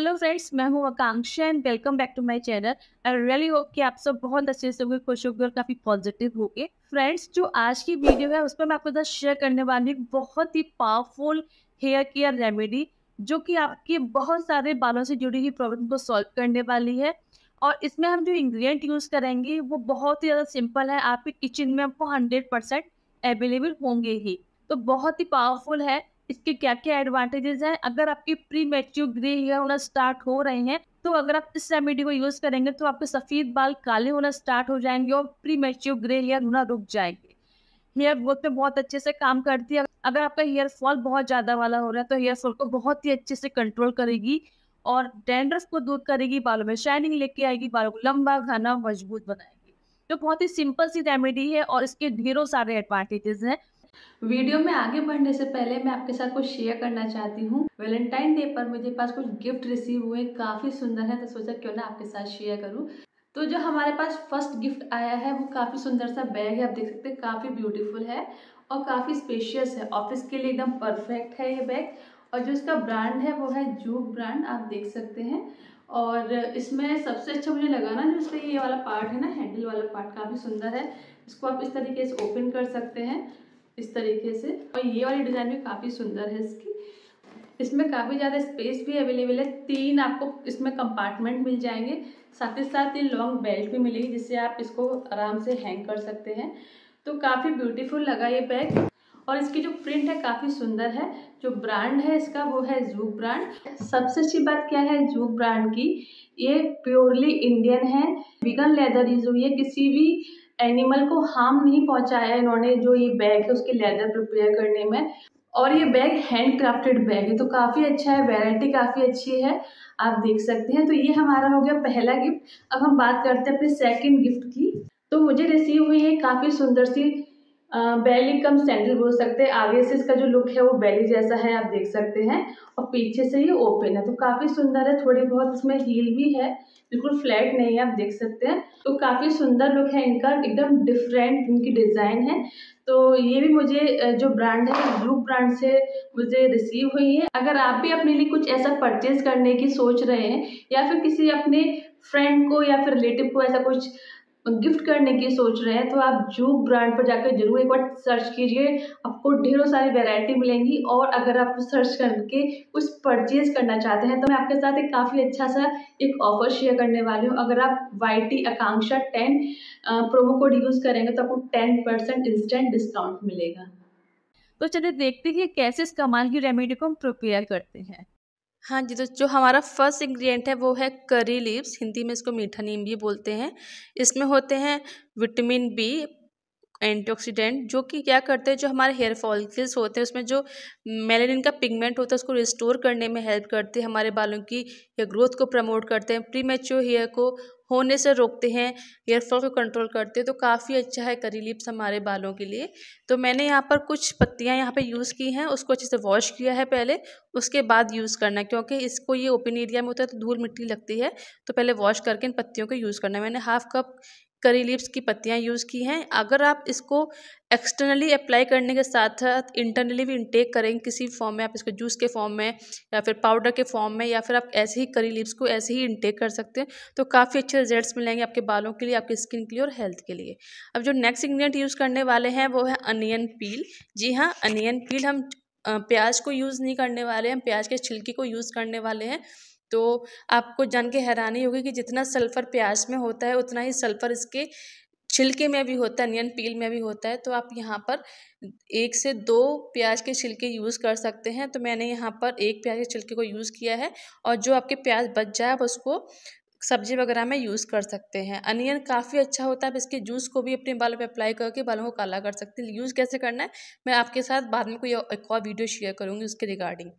hello friends मैं हूँ Akanksha and welcome back to my channel I really hope कि आप सब बहुत अच्छे से होंगे खुश होंगे और काफ़ी पॉजिटिव होंगे फ्रेंड्स जो आज की वीडियो है उस पर मैं आपके साथ शेयर करने वाली हूँ बहुत ही पावरफुल हेयर केयर रेमेडी जो कि आपके बहुत सारे बालों से जुड़ी हुई प्रॉब्लम को सॉल्व करने वाली है और इसमें हम जो इंग्रीडियंट यूज़ करेंगे वो बहुत ही ज़्यादा सिंपल है आपके किचन में आपको हंड्रेड अवेलेबल होंगे ही तो बहुत ही पावरफुल है इसके क्या क्या एडवांटेजेस हैं अगर आपकी प्री मेच्योर ग्रे हेयर होना स्टार्ट हो रहे हैं तो अगर आप इस रेमेडी को यूज करेंगे तो आपके सफेद बाल काले होना स्टार्ट हो जाएंगे और प्री मेच्योर ग्रे हेयर होना रुक जाएंगे हेयर ग्रोथ में बहुत अच्छे से काम करती है अगर आपका हेयर फॉल बहुत ज्यादा वाला हो रहा है तो हेयर फॉल को बहुत ही अच्छे से कंट्रोल करेगी और डेंड्रफ को दूर करेगी बालों में शाइनिंग लेके आएगी बालों को लंबा घना मजबूत बनाएगी तो बहुत ही सिंपल सी रेमेडी है और इसके ढेरों सारे एडवांटेजेस हैं वीडियो में आगे बढ़ने से पहले मैं आपके साथ कुछ शेयर करना चाहती हूँ वेलेंटाइन डे पर मुझे पास कुछ गिफ्ट रिसीव हुए काफ़ी सुंदर है तो सोचा क्यों ना आपके साथ शेयर करूँ तो जो हमारे पास फर्स्ट गिफ्ट आया है वो काफ़ी सुंदर सा बैग है आप देख सकते हैं काफ़ी ब्यूटीफुल है और काफ़ी स्पेशियस है ऑफिस के लिए एकदम परफेक्ट है ये बैग और जो इसका ब्रांड है वो है जूक ब्रांड आप देख सकते हैं और इसमें सबसे अच्छा मुझे लगा ना जो इसका ये वाला पार्ट है ना हैंडल वाला पार्ट काफ़ी सुंदर है इसको आप इस तरीके से ओपन कर सकते हैं इस तरीके से और ये वाली डिज़ाइन भी काफ़ी सुंदर है इसकी इसमें काफ़ी ज़्यादा स्पेस भी अवेलेबल है तीन आपको इसमें कंपार्टमेंट मिल जाएंगे साथ ही साथ ये लॉन्ग बेल्ट भी मिलेगी जिससे आप इसको आराम से हैंग कर सकते हैं तो काफ़ी ब्यूटीफुल लगा ये बैग और इसकी जो प्रिंट है काफ़ी सुंदर है जो ब्रांड है इसका वो है जूक ब्रांड सबसे अच्छी बात क्या है जूक ब्रांड की ये प्योरली इंडियन है विगन लेदर यूज हुई है किसी भी एनिमल को हार्म नहीं पहुंचाया इन्होंने जो ये बैग है उसके लेदर प्रिपेयर करने में और ये बैग हैंड क्राफ्टेड बैग है तो काफ़ी अच्छा है वैरायटी काफ़ी अच्छी है आप देख सकते हैं तो ये हमारा हो गया पहला गिफ्ट अब हम बात करते हैं अपने सेकंड गिफ्ट की तो मुझे रिसीव हुई है काफ़ी सुंदर सी बैली कम सैंडल बोल सकते हैं आगे से इसका जो लुक है वो बैली जैसा है आप देख सकते हैं और पीछे से ये ओपन है तो काफ़ी सुंदर है थोड़ी बहुत इसमें हील भी है बिल्कुल फ्लैट नहीं है आप देख सकते हैं तो काफ़ी सुंदर लुक है इनका एकदम डिफरेंट इनकी डिज़ाइन है तो ये भी मुझे जो ब्रांड है ब्लू ब्रांड से मुझे रिसीव हुई है अगर आप भी अपने लिए कुछ ऐसा परचेज करने की सोच रहे हैं या फिर किसी अपने फ्रेंड को या फिर रिलेटिव को ऐसा कुछ गिफ्ट करने की सोच रहे हैं तो आप जूक ब्रांड पर जाकर जरूर एक बार सर्च कीजिए आपको ढेरों सारी वैरायटी मिलेंगी और अगर आप सर्च करके कुछ परचेज करना चाहते हैं तो मैं आपके साथ एक काफ़ी अच्छा सा एक ऑफर शेयर करने वाली हूँ अगर आप Y T Akanksha ten promo code use करेंगे तो आपको टेन परसेंट इंस्टेंट डिस्काउंट मिलेगा तो चलिए देखते हैं कैसे इस कमाल की रेमेडी को हम प्रिपेयर करते हैं हाँ जी तो जो हमारा फर्स्ट इंग्रेडिएंट है वो है करी लीव्स हिंदी में इसको मीठा नीम भी बोलते हैं इसमें होते हैं विटामिन बी एंटीऑक्सीडेंट जो कि क्या करते हैं जो हमारे हेयर फॉलिकल्स होते हैं उसमें जो मेलेनिन का पिगमेंट होता है उसको रिस्टोर करने में हेल्प करते हैं हमारे बालों की या ग्रोथ को प्रमोट करते हैं प्री हेयर को होने से रोकते हैं हेयरफॉल को कंट्रोल करते हैं तो काफ़ी अच्छा है करी लिप्स हमारे बालों के लिए तो मैंने यहाँ पर कुछ पत्तियाँ यहाँ पर यूज़ की हैं उसको अच्छे से वॉश किया है पहले उसके बाद यूज़ करना क्योंकि इसको ये ओपन एरिया में होता है तो धूल मिट्टी लगती है तो पहले वॉश करके इन पत्तियों को यूज़ करना मैंने हाफ कप करी लीव्स की पत्तियाँ यूज़ की हैं अगर आप इसको एक्सटर्नली अप्लाई करने के साथ साथ इंटरनली भी इंटेक करेंगे किसी फॉर्म में आप इसको जूस के फॉर्म में या फिर पाउडर के फॉर्म में या फिर आप ऐसे ही करी लीव्स को ऐसे ही इंटेक कर सकते हैं तो काफ़ी अच्छे रिजल्ट्स मिलेंगे आपके बालों के लिए आपकी स्किन के लिए और हेल्थ के लिए अब जो नेक्स्ट इंग्रेडिएंट यूज़ करने वाले हैं वो है अनियन पील जी हाँ अनियन पील हम प्याज को यूज़ नहीं करने वाले हैं प्याज के छिलके को यूज़ करने वाले हैं तो आपको जान के हैरानी होगी कि जितना सल्फ़र प्याज में होता है उतना ही सल्फ़र इसके छिलके में भी होता है अनियन पील में भी होता है तो आप यहाँ पर एक से दो प्याज के छिलके यूज़ कर सकते हैं तो मैंने यहाँ पर एक प्याज के छिलके को यूज़ किया है और जो आपके प्याज बच जाए आप उसको सब्जी वगैरह में यूज़ कर सकते हैं अनियन काफ़ी अच्छा होता है आप इसके जूस को भी अपने बालों पे अप्लाई करके बालों को काला कर सकते हैं यूज़ कैसे करना है मैं आपके साथ बाद में कोई एक और वीडियो शेयर करूँगी उसके रिगार्डिंग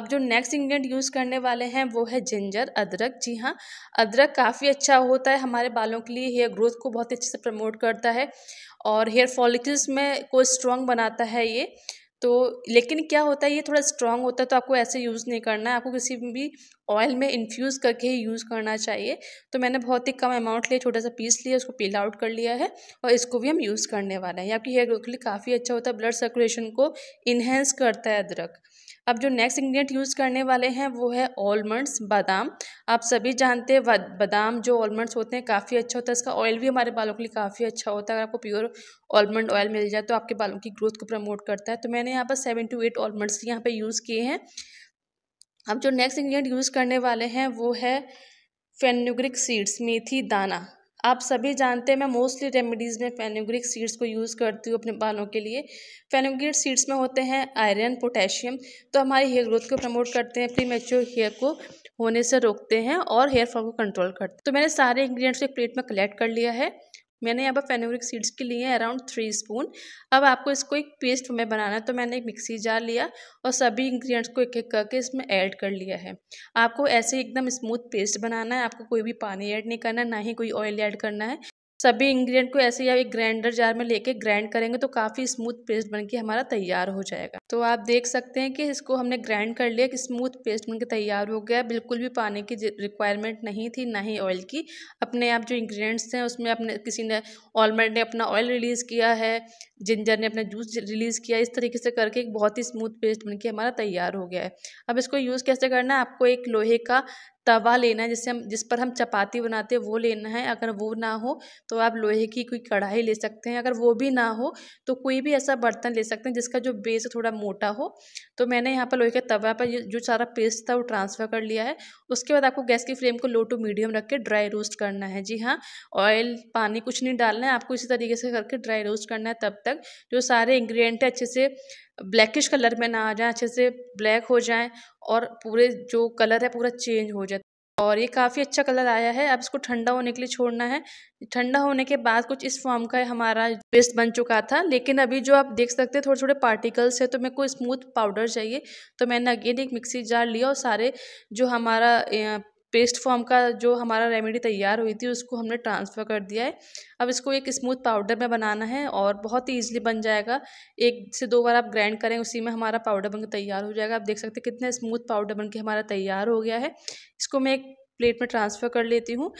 अब जो नेक्स्ट इंग्रेडिएंट यूज़ करने वाले हैं वो है जिंजर अदरक जी हाँ अदरक काफ़ी अच्छा होता है हमारे बालों के लिए हेयर ग्रोथ को बहुत अच्छे से प्रमोट करता है और हेयर फॉलिकल्स में को स्ट्रॉन्ग बनाता है ये तो लेकिन क्या होता है ये थोड़ा स्ट्रॉन्ग होता है तो आपको ऐसे यूज़ नहीं करना है आपको किसी भी ऑयल में इन्फ्यूज़ करके ही यूज़ करना चाहिए तो मैंने बहुत ही कम अमाउंट लिया छोटा सा पीस लिया उसको पील आउट कर लिया है और इसको भी हम यूज़ करने वाले हैं आपकी हेयर ग्रोथ के लिए काफ़ी अच्छा होता है ब्लड सर्कुलेशन को इन्हेंस करता है अदरक अब जो नेक्स्ट इंग्रेडिएंट यूज़ करने वाले हैं वो है ऑलमंड्स बादाम आप सभी जानते हैं बादाम जो ऑलमंड्स होते हैं काफ़ी अच्छा होता है इसका ऑयल भी हमारे बालों के लिए काफ़ी अच्छा होता है अगर आपको प्योर ऑलमंड ऑयल मिल जाए तो आपके बालों की ग्रोथ को प्रमोट करता है तो मैंने यहाँ पर सेवन टू एट ऑलमंड्स यहाँ पर यूज़ किए हैं अब जो नेक्स्ट इंग्रेडिएंट यूज़ करने वाले हैं वो है फेनुग्रिक सीड्स मेथी दाना आप सभी जानते हैं मैं मोस्टली रेमेडीज़ में फेनोग्रिक सीड्स को यूज़ करती हूँ अपने बालों के लिए फेनोग्रिक सीड्स में होते हैं आयरन पोटेशियम तो हमारी हेयर ग्रोथ को प्रमोट करते हैं प्री मेच्योर हेयर को होने से रोकते हैं और हेयर फॉल को कंट्रोल करते हैं तो मैंने सारे इंग्रेडिएंट्स को एक प्लेट में कलेक्ट कर लिया है मैंने यहाँ पर फेनोरिक सीड्स के लिए अराउंड थ्री स्पून अब आपको इसको एक पेस्ट में बनाना है तो मैंने एक मिक्सी जार लिया और सभी इंग्रेडिएंट्स को एक एक करके इसमें ऐड कर लिया है आपको ऐसे एकदम स्मूथ पेस्ट बनाना है आपको कोई भी पानी ऐड नहीं करना है ना ही कोई ऑयल ऐड करना है सभी इंग्रेडिएंट को ऐसे या एक ग्राइंडर जार में लेके ग्राइंड करेंगे तो काफ़ी स्मूथ पेस्ट बन के हमारा तैयार हो जाएगा तो आप देख सकते हैं कि इसको हमने ग्राइंड कर लिया कि स्मूथ पेस्ट बन के तैयार हो गया बिल्कुल भी पानी की रिक्वायरमेंट नहीं थी ना ही ऑयल की अपने आप जो इंग्रेडिएंट्स हैं उसमें अपने किसी ने ऑलमंड ने अपना ऑयल रिलीज़ किया है जिंजर ने अपना जूस रिलीज़ किया इस तरीके से करके एक बहुत ही स्मूथ पेस्ट बनके हमारा तैयार हो गया है अब इसको यूज़ कैसे करना है आपको एक लोहे का तवा लेना है जिससे हम जिस पर हम चपाती बनाते हैं वो लेना है अगर वो ना हो तो आप लोहे की कोई कढ़ाई ले सकते हैं अगर वो भी ना हो तो कोई भी ऐसा बर्तन ले सकते हैं जिसका जो बेस थोड़ा मोटा हो तो मैंने यहाँ पर लोहे के तवा पर जो सारा पेस्ट था वो ट्रांसफ़र कर लिया है उसके बाद आपको गैस की फ्लेम को लो टू मीडियम रख के ड्राई रोस्ट करना है जी हाँ ऑयल पानी कुछ नहीं डालना है आपको इसी तरीके से करके ड्राई रोस्ट करना है तब तक तक जो सारे इंग्रेडिएंट अच्छे से ब्लैकिश कलर में ना आ जाए अच्छे से ब्लैक हो जाए और पूरे जो कलर है पूरा चेंज हो जाए और ये काफ़ी अच्छा कलर आया है अब इसको ठंडा होने के लिए छोड़ना है ठंडा होने के बाद कुछ इस फॉर्म का हमारा पेस्ट बन चुका था लेकिन अभी जो आप देख सकते हैं थोड़े थोड़े पार्टिकल्स है तो मेरे को स्मूथ पाउडर चाहिए तो मैंने अगेन एक मिक्सी जार लिया और सारे जो हमारा पेस्ट फॉर्म का जो हमारा रेमेडी तैयार हुई थी उसको हमने ट्रांसफ़र कर दिया है अब इसको एक स्मूथ पाउडर में बनाना है और बहुत ही ईजिली बन जाएगा एक से दो बार आप ग्राइंड करें उसी में हमारा पाउडर बनकर तैयार हो जाएगा आप देख सकते हैं कितना स्मूथ पाउडर बनके हमारा तैयार हो गया है इसको मैं एक प्लेट में ट्रांसफ़र कर लेती हूँ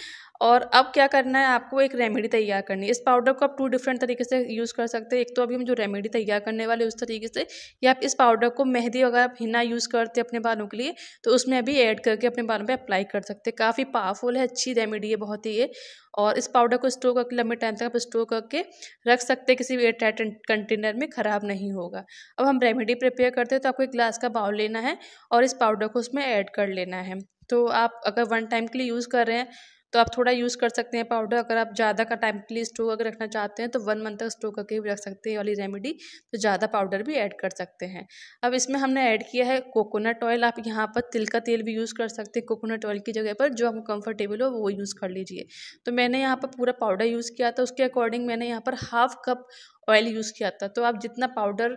और अब क्या करना है आपको एक रेमेडी तैयार करनी है इस पाउडर को आप टू डिफरेंट तरीके से यूज़ कर सकते हैं एक तो अभी हम जो रेमेडी तैयार करने वाले उस तरीके से या आप इस पाउडर को मेहंदी अगर आप हिना यूज़ करते अपने बालों के लिए तो उसमें अभी ऐड करके अपने बालों पर अप्लाई कर सकते हैं काफ़ी पावरफुल है अच्छी रेमेडी है बहुत ही ये और इस पाउडर को स्टोर करके लंबे टाइम तक आप स्टोर करके रख सकते किसी भी एयरटाइट कंटेनर में ख़राब नहीं होगा अब हम रेमेडी प्रिपेयर करते हैं तो आपको एक ग्लास का बाउल लेना है और इस पाउडर को उसमें ऐड कर लेना है तो आप अगर वन टाइम के लिए यूज़ कर रहे हैं तो आप थोड़ा यूज़ कर सकते हैं पाउडर अगर आप ज़्यादा का टाइम के लिए स्टोर अगर रखना चाहते हैं तो वन मंथ तक स्टोर करके भी रख सकते हैं वाली रेमेडी तो ज़्यादा पाउडर भी ऐड कर सकते हैं अब इसमें हमने ऐड किया है कोकोनट ऑयल आप यहाँ पर तिल का तेल भी यूज़ कर सकते हैं कोकोनट ऑयल की जगह पर जो आपको कंफर्टेबल हो वो यूज़ कर लीजिए तो मैंने यहाँ पर पूरा पाउडर यूज़ किया था उसके अकॉर्डिंग मैंने यहाँ पर हाफ कप ऑयल यूज़ किया था तो आप जितना पाउडर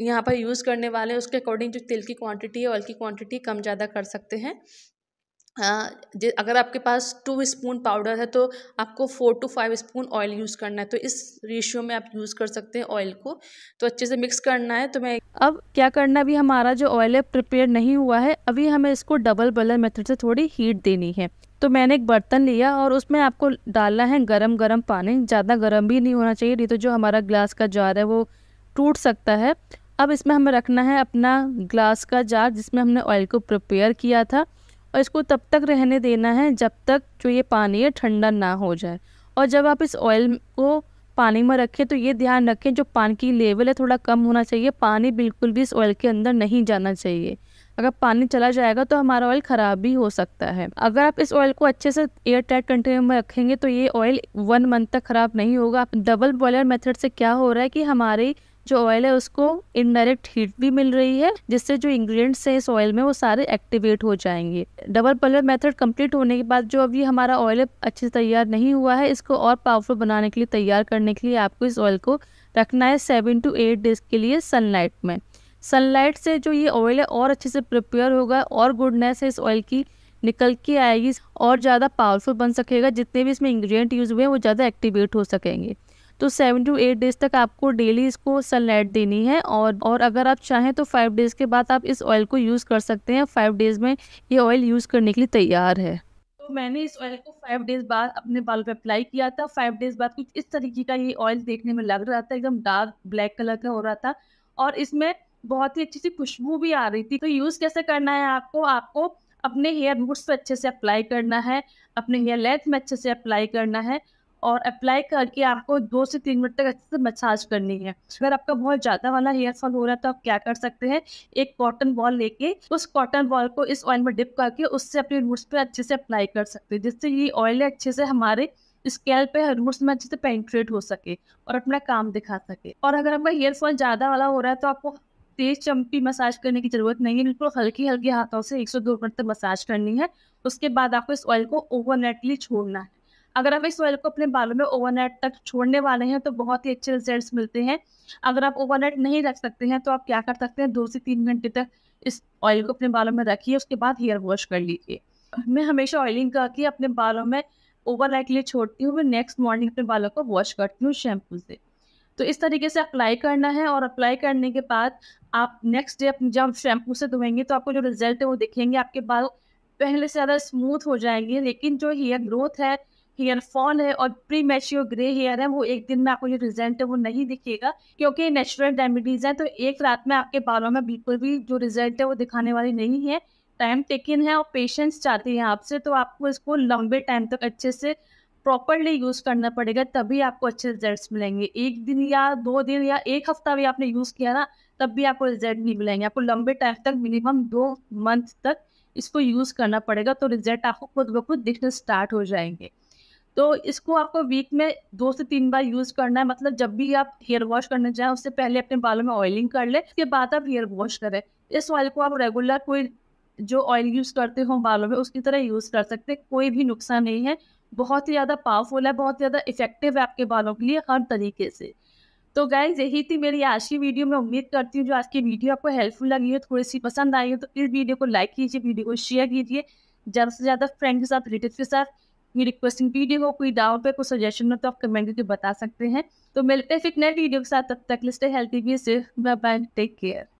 यहाँ पर यूज़ करने वाले हैं उसके अकॉर्डिंग जो तेल की क्वांटिटी है ऑयल की क्वांटिटी कम ज़्यादा कर सकते हैं जे अगर आपके पास टू स्पून पाउडर है तो आपको four to five spoon oil use करना है तो इस रेशियो में आप यूज़ कर सकते हैं ऑयल को तो अच्छे से मिक्स करना है तो मैं अब क्या करना अभी हमारा जो ऑयल है प्रिपेयर नहीं हुआ है अभी हमें इसको डबल बलर मेथड से थोड़ी हीट देनी है तो मैंने एक बर्तन लिया और उसमें आपको डालना है गरम गरम पानी ज़्यादा गरम भी नहीं होना चाहिए नहीं तो जो हमारा ग्लास का जार है वो टूट सकता है अब इसमें हमें रखना है अपना ग्लास का जार जिसमें हमने ऑयल को प्रिपेयर किया था और इसको तब तक रहने देना है जब तक जो ये पानी है ठंडा ना हो जाए और जब आप इस ऑयल को पानी में रखें तो ये ध्यान रखें जो पानी की लेवल है थोड़ा कम होना चाहिए पानी बिल्कुल भी इस ऑयल के अंदर नहीं जाना चाहिए अगर पानी चला जाएगा तो हमारा ऑयल ख़राब भी हो सकता है अगर आप इस ऑयल को अच्छे से एयर टाइट कंटेनर में रखेंगे तो ये ऑयल वन मंथ तक ख़राब नहीं होगा डबल बॉयलर मेथड से क्या हो रहा है कि हमारी जो ऑयल है उसको इनडायरेक्ट हीट भी मिल रही है जिससे जो इंग्रेडिएंट्स हैं इस ऑयल में वो सारे एक्टिवेट हो जाएंगे डबल पलर मेथड कंप्लीट होने के बाद जो अभी हमारा ऑयल है अच्छे से तैयार नहीं हुआ है इसको और पावरफुल बनाने के लिए तैयार करने के लिए आपको इस ऑयल को रखना है सेवन टू एट डेज के लिए सनलाइट में सनलाइट से जो ये ऑयल है और अच्छे से प्रिपेयर होगा और गुडनेस है इस ऑयल की निकल के आएगी और ज़्यादा पावरफुल बन सकेगा जितने भी इसमें इंग्रेडिएंट यूज़ हुए हैं वो ज़्यादा एक्टिवेट हो सकेंगे तो सेवन टू एट डेज तक आपको डेली इसको सनलाइट देनी है और और अगर आप चाहें तो फाइव डेज के बाद आप इस ऑयल को यूज़ कर सकते हैं फाइव डेज में ये ऑयल यूज़ करने के लिए तैयार है तो मैंने इस ऑयल को फाइव डेज बाद अपने बाल पे अप्लाई किया था फाइव डेज बाद कुछ इस तरीके का ये ऑयल देखने में लग रहा था एकदम डार्क ब्लैक कलर का हो रहा था और इसमें बहुत ही अच्छी सी खुशबू भी आ रही थी तो यूज़ कैसे करना है आपको आपको अपने हेयर रूट्स पर अच्छे से अप्लाई करना है अपने हेयर लेंथ में अच्छे से अप्लाई करना है और अप्लाई करके आपको दो से तीन मिनट तक अच्छे से मसाज करनी है अगर आपका बहुत ज़्यादा वाला हेयर फॉल हो रहा है तो आप क्या कर सकते हैं एक कॉटन बॉल लेके उस कॉटन बॉल को इस ऑयल में डिप करके उससे अपने रूट्स पे अच्छे से अप्लाई कर सकते हैं जिससे ये ऑयल अच्छे से हमारे स्केल पे रूट्स में अच्छे से पेंट्रेट हो सके और अपना काम दिखा सके और अगर आपका हेयर फॉल ज़्यादा वाला हो रहा है तो आपको तेज चम्पी मसाज करने की जरूरत नहीं है बिल्कुल हल्की हल्की हाथों से एक सौ दो मिनट तक मसाज करनी है उसके बाद आपको इस ऑयल को ओवरनाइटली छोड़ना है अगर आप इस ऑयल को अपने बालों में ओवरनाइट तक छोड़ने वाले हैं तो बहुत ही अच्छे रिजल्ट मिलते हैं अगर आप ओवरनाइट नहीं रख सकते हैं तो आप क्या कर सकते हैं दो से तीन घंटे तक इस ऑयल को अपने बालों में रखिए उसके बाद हेयर वॉश कर लीजिए मैं हमेशा ऑयलिंग करके अपने बालों में ओवर नाइट लिए छोड़ती हूँ मैं नेक्स्ट मॉर्निंग अपने बालों को वॉश करती हूँ शैम्पू से तो इस तरीके से अप्लाई करना है और अप्लाई करने के बाद आप नेक्स्ट डे अपने जब शैम्पू से धोएंगे तो आपको जो रिजल्ट है वो दिखेंगे आपके बाल पहले से ज़्यादा स्मूथ हो जाएंगे लेकिन जो हेयर ग्रोथ है हेयर फॉल है और प्री मैच्योर ग्रे हेयर है वो एक दिन में आपको जो रिजल्ट है वो नहीं दिखेगा क्योंकि नेचुरल रेमिडीज़ हैं तो एक रात में आपके बालों में बिल्कुल भी जो रिजल्ट है वो दिखाने वाली नहीं है टाइम टेकिंग है और पेशेंस चाहती है आपसे तो आपको इसको लंबे टाइम तक अच्छे से प्रॉपरली यूज़ करना पड़ेगा तभी आपको अच्छे रिजल्ट मिलेंगे एक दिन या दो दिन या एक हफ्ता भी आपने यूज़ किया ना तब भी आपको रिजल्ट नहीं मिलेंगे आपको लंबे टाइम तक मिनिमम दो मंथ तक इसको यूज़ करना पड़ेगा तो रिजल्ट आपको खुद ब खुद दिखने स्टार्ट हो जाएंगे तो इसको आपको वीक में दो से तीन बार यूज करना है मतलब जब भी आप हेयर वॉश करने जाएं उससे पहले अपने बालों में ऑयलिंग कर ले उसके बाद आप हेयर वॉश करें इस ऑयल को आप रेगुलर कोई जो ऑयल यूज करते हो बालों में उसकी तरह यूज कर सकते हैं कोई भी नुकसान नहीं है बहुत ही ज़्यादा पावरफुल है बहुत ज़्यादा इफेक्टिव है आपके बालों के लिए हर तरीके से तो गाइज यही थी मेरी आज की वीडियो में उम्मीद करती हूँ जो आज की वीडियो आपको हेल्पफुल लगी है थोड़ी सी पसंद आई है तो इस वीडियो को लाइक कीजिए वीडियो को शेयर कीजिए ज़्यादा से ज़्यादा फ्रेंड के साथ रिलेटिव के साथ अपनी रिक्वेस्टिंग वीडियो हो कोई डाउट पे कोई सजेशन हो तो आप कमेंट करके बता सकते हैं तो मिलते हैं फिर नए वीडियो के साथ तब तक लिस्ट हेल्थी भी सिर्फ बाय बाय टेक केयर